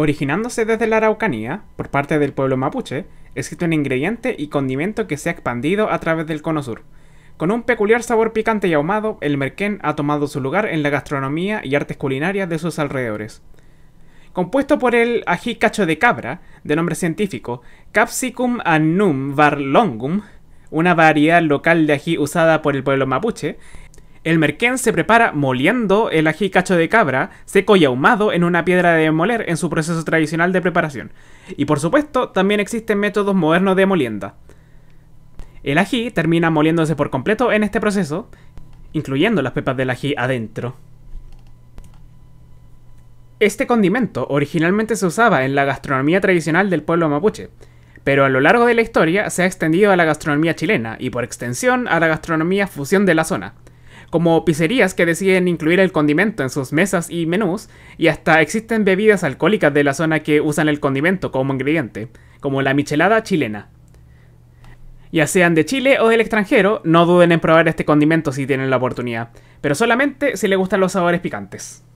Originándose desde la Araucanía, por parte del pueblo mapuche, existe un ingrediente y condimento que se ha expandido a través del cono sur. Con un peculiar sabor picante y ahumado, el merquén ha tomado su lugar en la gastronomía y artes culinarias de sus alrededores. Compuesto por el ají cacho de cabra, de nombre científico Capsicum annum var longum, una variedad local de ají usada por el pueblo mapuche, el merquén se prepara moliendo el ají cacho de cabra, seco y ahumado en una piedra de moler en su proceso tradicional de preparación. Y por supuesto, también existen métodos modernos de molienda. El ají termina moliéndose por completo en este proceso, incluyendo las pepas del ají adentro. Este condimento originalmente se usaba en la gastronomía tradicional del pueblo mapuche, pero a lo largo de la historia se ha extendido a la gastronomía chilena y por extensión a la gastronomía fusión de la zona como pizzerías que deciden incluir el condimento en sus mesas y menús, y hasta existen bebidas alcohólicas de la zona que usan el condimento como ingrediente, como la michelada chilena. Ya sean de Chile o del extranjero, no duden en probar este condimento si tienen la oportunidad, pero solamente si les gustan los sabores picantes.